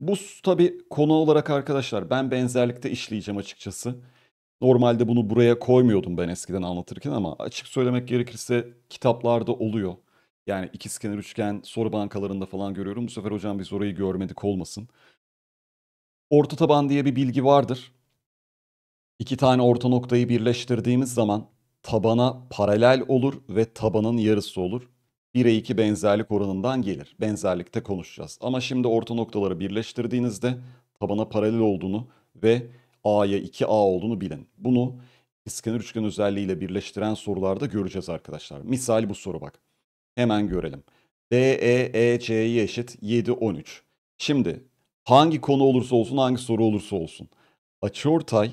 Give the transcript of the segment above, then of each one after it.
Bu tabii konu olarak arkadaşlar ben benzerlikte işleyeceğim açıkçası. Normalde bunu buraya koymuyordum ben eskiden anlatırken ama açık söylemek gerekirse kitaplarda oluyor. Yani ikizkenar üçgen soru bankalarında falan görüyorum. Bu sefer hocam biz orayı görmedik olmasın. Orta taban diye bir bilgi vardır. İki tane orta noktayı birleştirdiğimiz zaman tabana paralel olur ve tabanın yarısı olur. 1'e 2 benzerlik oranından gelir. Benzerlikte konuşacağız. Ama şimdi orta noktaları birleştirdiğinizde tabana paralel olduğunu ve A'ya 2A olduğunu bilin. Bunu iskenar üçgen özelliğiyle birleştiren sorularda göreceğiz arkadaşlar. Misal bu soru bak. Hemen görelim. DEEC'ye eşit 7, 13. Şimdi hangi konu olursa olsun hangi soru olursa olsun. Açıortay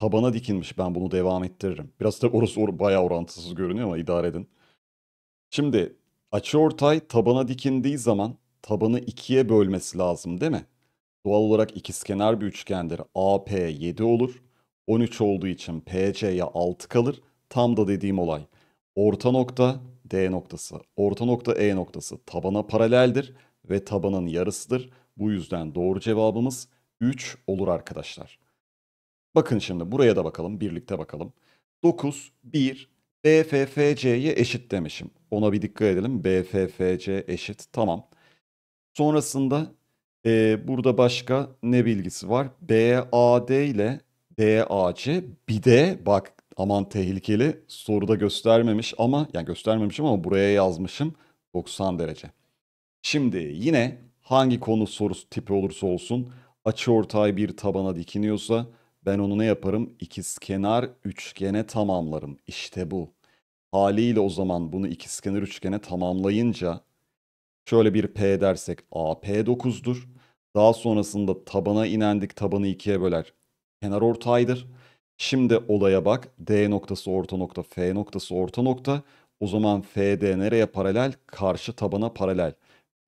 tabana dikilmiş ben bunu devam ettiririm. Biraz da orası or bayağı orantısız görünüyor ama idare edin. Şimdi açıortay tabana dikindiği zaman tabanı ikiye bölmesi lazım değil mi? Doğal olarak ikizkenar bir üçgendir. AP 7 olur. 13 olduğu için PC'ye 6 kalır. Tam da dediğim olay. Orta nokta D noktası, orta nokta E noktası tabana paraleldir ve tabanın yarısıdır. Bu yüzden doğru cevabımız 3 olur arkadaşlar. Bakın şimdi buraya da bakalım, birlikte bakalım. 9, 1, BFFC'ye eşit demişim. Ona bir dikkat edelim. BFFC eşit. Tamam. Sonrasında e, burada başka ne bilgisi var? BAD ile DAC bir de bak aman tehlikeli soruda göstermemiş ama yani göstermemişim ama buraya yazmışım 90 derece. Şimdi yine hangi konu sorusu tipi olursa olsun açı ortay bir tabana dikiniyorsa ben onu ne yaparım? İkizkenar üçgene tamamlarım. İşte bu. Haliyle o zaman bunu ikizkenar üçgene tamamlayınca şöyle bir P dersek AP 9'dur. Daha sonrasında tabana inendik tabanı ikiye böler. Kenar ortaydır. Şimdi olaya bak. D noktası orta nokta, F noktası orta nokta. O zaman FD nereye paralel? Karşı tabana paralel.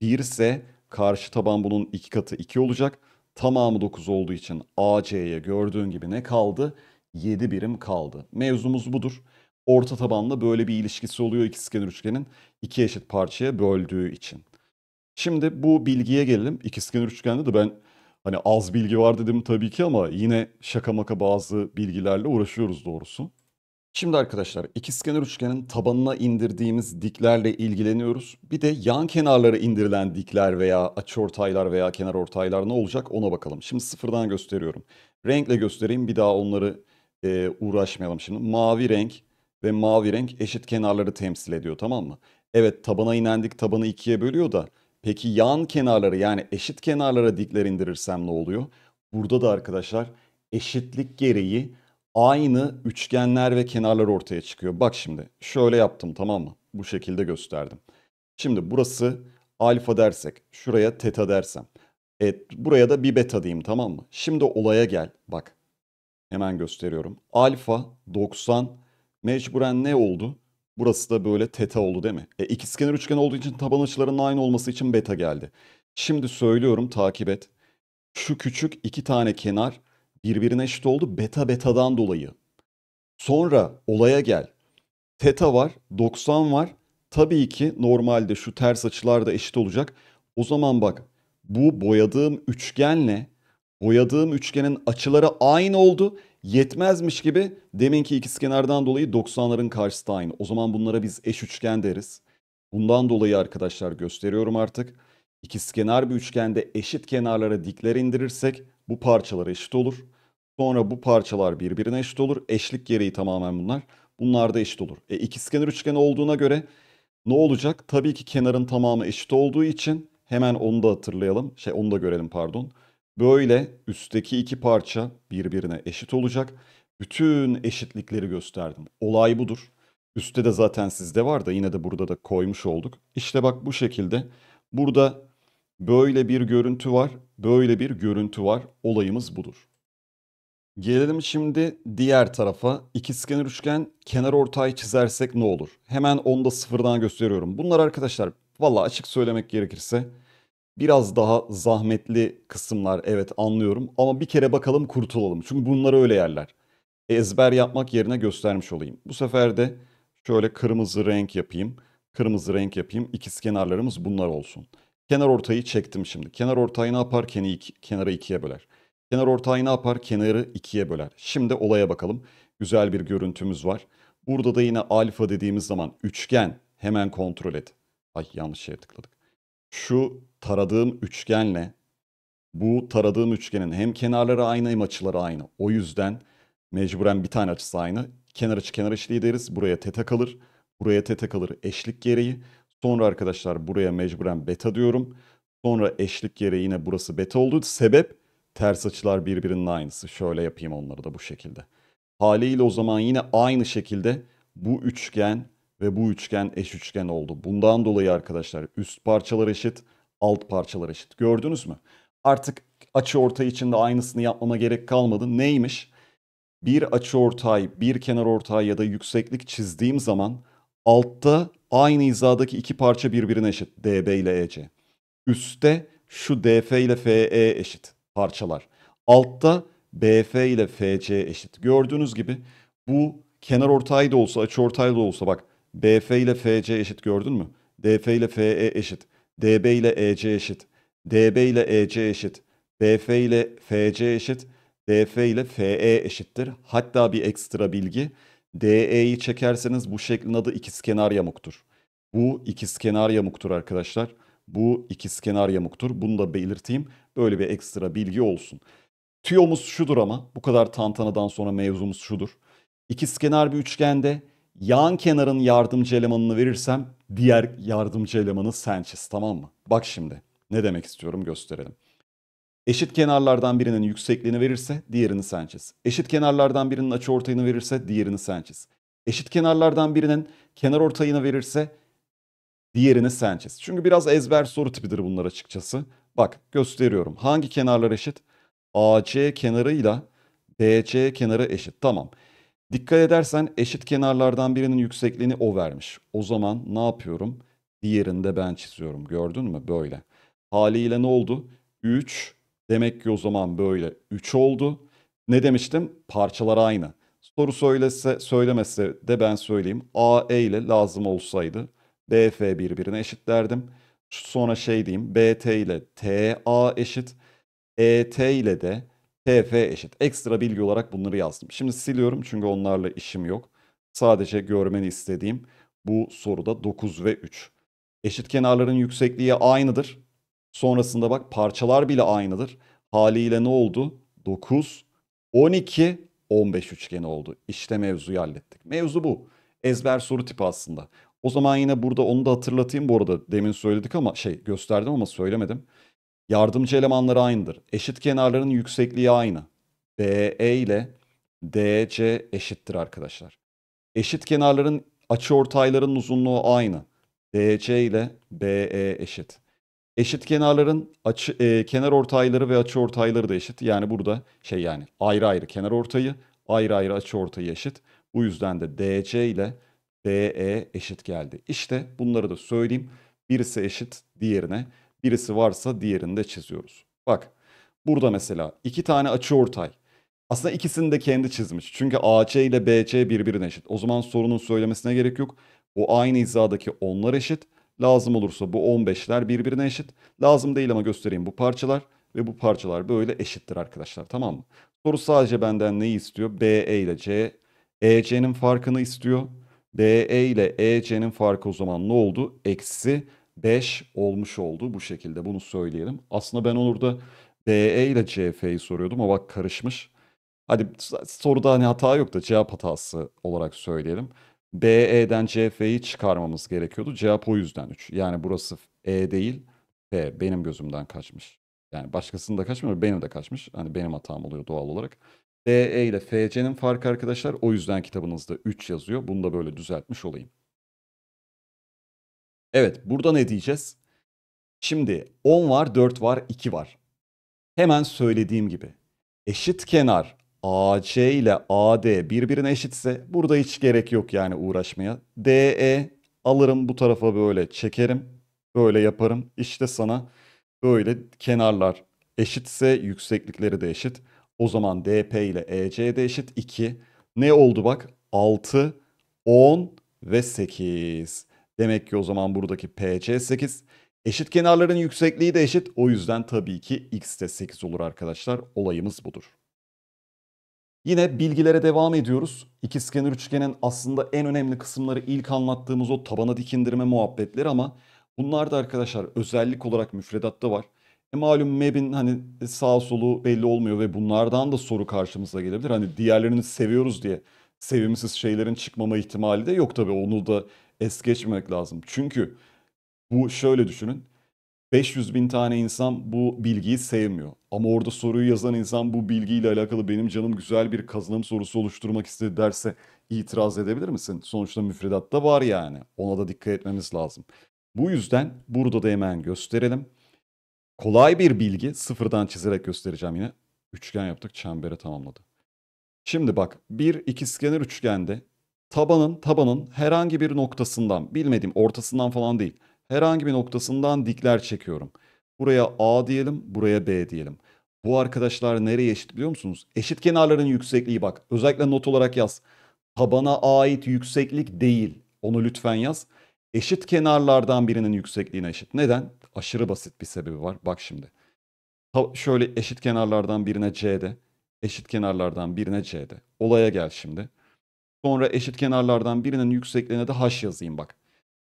1 ise karşı taban bunun iki katı 2 olacak. Tamamı 9 olduğu için AC'ye gördüğün gibi ne kaldı? 7 birim kaldı. Mevzumuz budur. Orta tabanla böyle bir ilişkisi oluyor ikizkenar üçgenin iki eşit parçaya böldüğü için. Şimdi bu bilgiye gelelim. İkizkenar üçgende de ben hani az bilgi var dedim tabii ki ama yine şaka maka bazı bilgilerle uğraşıyoruz doğrusu. Şimdi arkadaşlar ikizkenar üçgenin tabanına indirdiğimiz diklerle ilgileniyoruz. Bir de yan kenarlara indirilen dikler veya açıortaylar veya kenar ortaylar ne olacak ona bakalım. Şimdi sıfırdan gösteriyorum. Renkle göstereyim bir daha onları e, uğraşmayalım şimdi. Mavi renk ve mavi renk eşit kenarları temsil ediyor tamam mı? Evet tabana inendik tabanı ikiye bölüyor da peki yan kenarları yani eşit kenarlara dikler indirirsem ne oluyor? Burada da arkadaşlar eşitlik gereği aynı üçgenler ve kenarlar ortaya çıkıyor. Bak şimdi şöyle yaptım tamam mı? Bu şekilde gösterdim. Şimdi burası alfa dersek, şuraya teta dersem. Evet, buraya da bir beta diyeyim tamam mı? Şimdi olaya gel. Bak hemen gösteriyorum. Alfa 90 mecburen ne oldu? Burası da böyle teta oldu değil mi? E, ikizkenar üçgen olduğu için taban açılarının aynı olması için beta geldi. Şimdi söylüyorum takip et. Şu küçük iki tane kenar birbirine eşit oldu beta betadan dolayı. Sonra olaya gel. Teta var, 90 var. Tabii ki normalde şu ters açılar da eşit olacak. O zaman bak bu boyadığım üçgenle boyadığım üçgenin açıları aynı oldu. Yetmezmiş gibi deminki ikizkenardan dolayı 90'ların karşısı da aynı. O zaman bunlara biz eş üçgen deriz. Bundan dolayı arkadaşlar gösteriyorum artık. İkizkenar bir üçgende eşit kenarlara dikler indirirsek bu parçalar eşit olur. Sonra bu parçalar birbirine eşit olur. Eşlik gereği tamamen bunlar. Bunlar da eşit olur. E, ikizkenar üçgen olduğuna göre ne olacak? Tabii ki kenarın tamamı eşit olduğu için hemen onu da hatırlayalım. Şey onu da görelim pardon. Böyle üstteki iki parça birbirine eşit olacak. Bütün eşitlikleri gösterdim. Olay budur. Üstte de zaten sizde var da yine de burada da koymuş olduk. İşte bak bu şekilde burada Böyle bir görüntü var, böyle bir görüntü var. Olayımız budur. Gelelim şimdi diğer tarafa. İkizkenar üçgen kenar ortay çizersek ne olur? Hemen onu da sıfırdan gösteriyorum. Bunlar arkadaşlar valla açık söylemek gerekirse biraz daha zahmetli kısımlar evet anlıyorum. Ama bir kere bakalım kurtulalım. Çünkü bunlar öyle yerler. Ezber yapmak yerine göstermiş olayım. Bu sefer de şöyle kırmızı renk yapayım. Kırmızı renk yapayım. İkizkenarlarımız bunlar olsun. Kenar ortayı çektim şimdi. Kenar ortayı ne yapar? Kenarı, iki, kenarı ikiye böler. Kenar ortayı ne yapar? Kenarı ikiye böler. Şimdi olaya bakalım. Güzel bir görüntümüz var. Burada da yine alfa dediğimiz zaman üçgen hemen kontrol et. Ay yanlış şeye tıkladık. Şu taradığım üçgenle bu taradığım üçgenin hem kenarları aynı hem açıları aynı. O yüzden mecburen bir tane açısı aynı. Kenar açı kenar eşliği deriz. Buraya teta kalır. Buraya teta kalır eşlik gereği. Sonra arkadaşlar buraya mecburen beta diyorum. Sonra eşlik yere yine burası beta oldu. Sebep ters açılar birbirinin aynısı. Şöyle yapayım onları da bu şekilde. Haliyle o zaman yine aynı şekilde bu üçgen ve bu üçgen eş üçgen oldu. Bundan dolayı arkadaşlar üst parçalar eşit, alt parçalar eşit. Gördünüz mü? Artık açı ortay içinde aynısını yapmama gerek kalmadı. Neymiş? Bir açı ortay, bir kenar ortay ya da yükseklik çizdiğim zaman altta aynı hizadaki iki parça birbirine eşit. DB ile EC. Üste şu DF ile FE eşit parçalar. Altta BF ile FC eşit. Gördüğünüz gibi bu kenar ortay da olsa açı ortay da olsa bak BF ile FC eşit gördün mü? DF ile FE eşit. DB ile EC eşit. DB ile EC eşit. BF ile FC eşit. DF ile FE eşittir. Hatta bir ekstra bilgi DE'yi çekerseniz bu şeklin adı ikizkenar yamuktur. Bu ikizkenar yamuktur arkadaşlar. Bu ikizkenar yamuktur. Bunu da belirteyim. Böyle bir ekstra bilgi olsun. Tüyomuz şudur ama bu kadar tantanadan sonra mevzumuz şudur. İkizkenar bir üçgende yan kenarın yardımcı elemanını verirsem diğer yardımcı elemanı Sanchez tamam mı? Bak şimdi ne demek istiyorum gösterelim. Eşit kenarlardan birinin yüksekliğini verirse diğerini sen Eşit kenarlardan birinin açıortayını verirse diğerini sen Eşit kenarlardan birinin kenar ortayını verirse diğerini sen Çünkü biraz ezber soru tipidir bunlar açıkçası. Bak gösteriyorum. Hangi kenarlar eşit? AC kenarıyla BC kenarı eşit. Tamam. Dikkat edersen eşit kenarlardan birinin yüksekliğini o vermiş. O zaman ne yapıyorum? Diğerini de ben çiziyorum. Gördün mü? Böyle. Haliyle ne oldu? 3 Demek ki o zaman böyle 3 oldu. Ne demiştim? Parçalar aynı. Soru söylese, söylemese de ben söyleyeyim. A, E ile lazım olsaydı B, F birbirine derdim. Sonra şey diyeyim. B, T ile T, A eşit. E, T ile de T, F eşit. Ekstra bilgi olarak bunları yazdım. Şimdi siliyorum çünkü onlarla işim yok. Sadece görmeni istediğim bu soruda 9 ve 3. Eşit kenarların yüksekliği aynıdır. Sonrasında bak parçalar bile aynıdır. Haliyle ne oldu? 9, 12, 15 üçgeni oldu. İşte mevzuyu hallettik. Mevzu bu. Ezber soru tipi aslında. O zaman yine burada onu da hatırlatayım bu arada. Demin söyledik ama şey gösterdim ama söylemedim. Yardımcı elemanları aynıdır. Eşit kenarların yüksekliği aynı. BE ile DC eşittir arkadaşlar. Eşit kenarların açı ortaylarının uzunluğu aynı. DC ile BE eşit. Eşit kenarların açı, e, kenar ortayları ve açı ortayları da eşit. Yani burada şey yani ayrı ayrı kenar ortayı, ayrı ayrı açı ortayı eşit. Bu yüzden de DC ile DE eşit geldi. İşte bunları da söyleyeyim. Birisi eşit diğerine, birisi varsa diğerini de çiziyoruz. Bak burada mesela iki tane açı ortay. Aslında ikisini de kendi çizmiş. Çünkü AC ile BC birbirine eşit. O zaman sorunun söylemesine gerek yok. O aynı hizadaki onlar eşit. Lazım olursa bu 15'ler birbirine eşit. Lazım değil ama göstereyim bu parçalar ve bu parçalar böyle eşittir arkadaşlar tamam mı? Soru sadece benden neyi istiyor? BE ile C, EC'nin farkını istiyor. BE ile EC'nin farkı o zaman ne oldu? Eksi 5 olmuş oldu bu şekilde bunu söyleyelim. Aslında ben olur da BE ile CF'yi soruyordum ama bak karışmış. Hadi soruda hani hata yok da cevap hatası olarak söyleyelim. BE'den CF'yi çıkarmamız gerekiyordu. Cevap o yüzden 3. Yani burası E değil F. Benim gözümden kaçmış. Yani başkasının da kaçmıyor benim de kaçmış. Hani benim hatam oluyor doğal olarak. DE ile FC'nin farkı arkadaşlar o yüzden kitabınızda 3 yazıyor. Bunu da böyle düzeltmiş olayım. Evet burada ne diyeceğiz? Şimdi 10 var, 4 var, 2 var. Hemen söylediğim gibi eşit kenar AC ile AD birbirine eşitse burada hiç gerek yok yani uğraşmaya. DE alırım bu tarafa böyle çekerim. Böyle yaparım. İşte sana böyle kenarlar eşitse yükseklikleri de eşit. O zaman DP ile EC de eşit 2. Ne oldu bak? 6, 10 ve 8. Demek ki o zaman buradaki PC 8. Eşit kenarların yüksekliği de eşit. O yüzden tabii ki X de 8 olur arkadaşlar. Olayımız budur. Yine bilgilere devam ediyoruz. İki skener üçgenin aslında en önemli kısımları ilk anlattığımız o tabana dikindirme muhabbetleri ama bunlar da arkadaşlar özellik olarak müfredatta var. E malum MEB'in hani sağ solu belli olmuyor ve bunlardan da soru karşımıza gelebilir. Hani diğerlerini seviyoruz diye sevimsiz şeylerin çıkmama ihtimali de yok tabii. Onu da es geçmemek lazım. Çünkü bu şöyle düşünün. 500 bin tane insan bu bilgiyi sevmiyor. Ama orada soruyu yazan insan bu bilgiyle alakalı benim canım güzel bir kazanım sorusu oluşturmak istedi derse itiraz edebilir misin? Sonuçta müfredatta var yani. Ona da dikkat etmemiz lazım. Bu yüzden burada da hemen gösterelim. Kolay bir bilgi sıfırdan çizerek göstereceğim yine. Üçgen yaptık çembere tamamladı. Şimdi bak bir ikizkenar üçgende tabanın tabanın herhangi bir noktasından bilmediğim ortasından falan değil herhangi bir noktasından dikler çekiyorum. Buraya A diyelim, buraya B diyelim. Bu arkadaşlar nereye eşit biliyor musunuz? Eşit kenarların yüksekliği bak. Özellikle not olarak yaz. Tabana ait yükseklik değil. Onu lütfen yaz. Eşit kenarlardan birinin yüksekliğine eşit. Neden? Aşırı basit bir sebebi var. Bak şimdi. Ta şöyle eşit kenarlardan birine C'de. Eşit kenarlardan birine C'de. Olaya gel şimdi. Sonra eşit kenarlardan birinin yüksekliğine de H yazayım bak.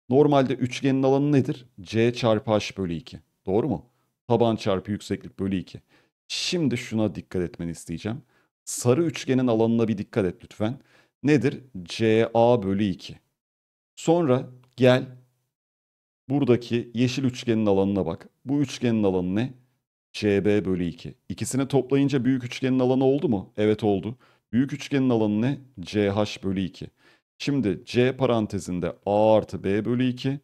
Normalde üçgenin alanı nedir? C çarpı H bölü 2. Doğru mu? Taban çarpı yükseklik bölü 2. Şimdi şuna dikkat etmeni isteyeceğim. Sarı üçgenin alanına bir dikkat et lütfen. Nedir? CA bölü 2. Sonra gel buradaki yeşil üçgenin alanına bak. Bu üçgenin alanı ne? CB bölü 2. İkisini toplayınca büyük üçgenin alanı oldu mu? Evet oldu. Büyük üçgenin alanı ne? CH bölü 2. Şimdi C parantezinde A artı B bölü 2,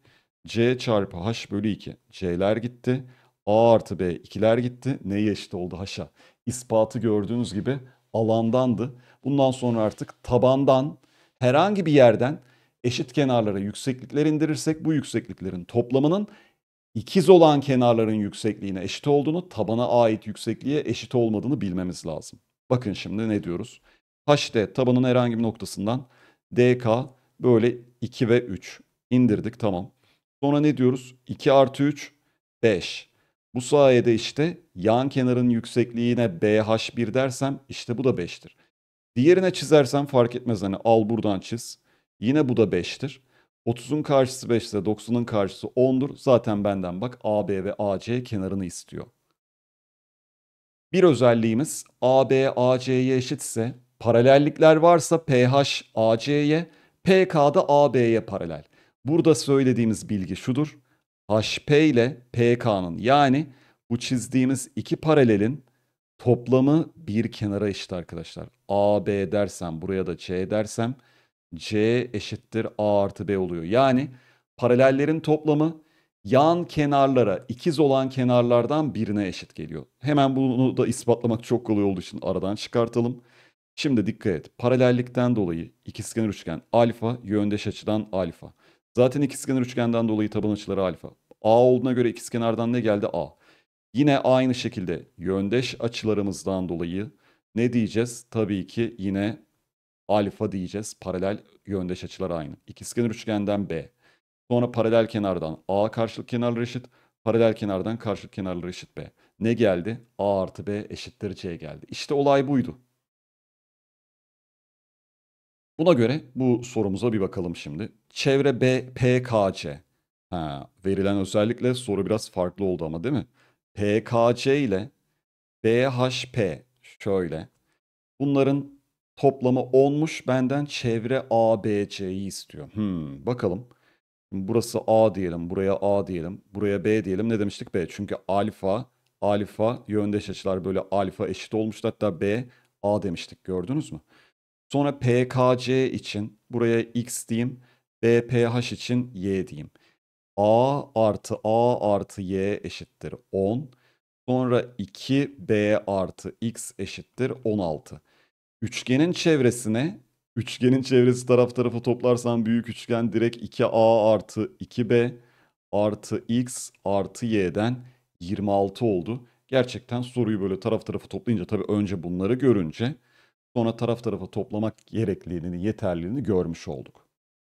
C çarpı H bölü 2. C'ler gitti. A artı B 2'ler gitti. Neye eşit oldu H'a? İspatı gördüğünüz gibi alandandı. Bundan sonra artık tabandan herhangi bir yerden eşit kenarlara yükseklikler indirirsek bu yüksekliklerin toplamının ikiz olan kenarların yüksekliğine eşit olduğunu, tabana ait yüksekliğe eşit olmadığını bilmemiz lazım. Bakın şimdi ne diyoruz? H'de tabanın herhangi bir noktasından DK böyle 2 ve 3 indirdik tamam. Sonra ne diyoruz? 2 artı 3 5. Bu sayede işte yan kenarın yüksekliğine BH1 dersem işte bu da 5'tir. Diğerine çizersem fark etmez hani al buradan çiz. Yine bu da 5'tir. 30'un karşısı 5 ise 90'ın karşısı 10'dur. Zaten benden bak AB ve AC kenarını istiyor. Bir özelliğimiz AB AC'ye eşitse Paralellikler varsa PH AC'ye, PK'da AB'ye paralel. Burada söylediğimiz bilgi şudur. HP ile PK'nın yani bu çizdiğimiz iki paralelin toplamı bir kenara eşit arkadaşlar. AB dersem buraya da C dersem C eşittir A artı B oluyor. Yani paralellerin toplamı yan kenarlara ikiz olan kenarlardan birine eşit geliyor. Hemen bunu da ispatlamak çok kolay olduğu için aradan çıkartalım. Şimdi dikkat et. Paralellikten dolayı ikizkenar üçgen alfa, yöndeş açıdan alfa. Zaten ikizkenar üçgenden dolayı taban açıları alfa. A olduğuna göre ikizkenardan ne geldi? A. Yine aynı şekilde yöndeş açılarımızdan dolayı ne diyeceğiz? Tabii ki yine alfa diyeceğiz. Paralel yöndeş açılar aynı. İkizkenar üçgenden B. Sonra paralel kenardan A karşılık kenarları eşit. Paralel kenardan karşılık kenarları eşit B. Ne geldi? A artı B eşittir C geldi. İşte olay buydu. Buna göre bu sorumuza bir bakalım şimdi. Çevre B, PKC. Ha, verilen özellikle soru biraz farklı oldu ama değil mi? PKC ile BHP şöyle. Bunların toplamı 10'muş. Benden çevre ABC'yi istiyor. Hmm, bakalım. Burası A diyelim, buraya A diyelim, buraya B diyelim. Ne demiştik B? Çünkü alfa, alfa yöndeş açılar böyle alfa eşit olmuştu. Hatta B, A demiştik gördünüz mü? Sonra PKC için buraya X diyeyim. BPH için Y diyeyim. A artı A artı Y eşittir 10. Sonra 2B artı X eşittir 16. Üçgenin çevresine üçgenin çevresi taraf tarafa toplarsan büyük üçgen direkt 2A artı 2B artı X artı Y'den 26 oldu. Gerçekten soruyu böyle taraf tarafa toplayınca tabii önce bunları görünce sonra taraf tarafa toplamak gerekliliğini, yeterliliğini görmüş olduk.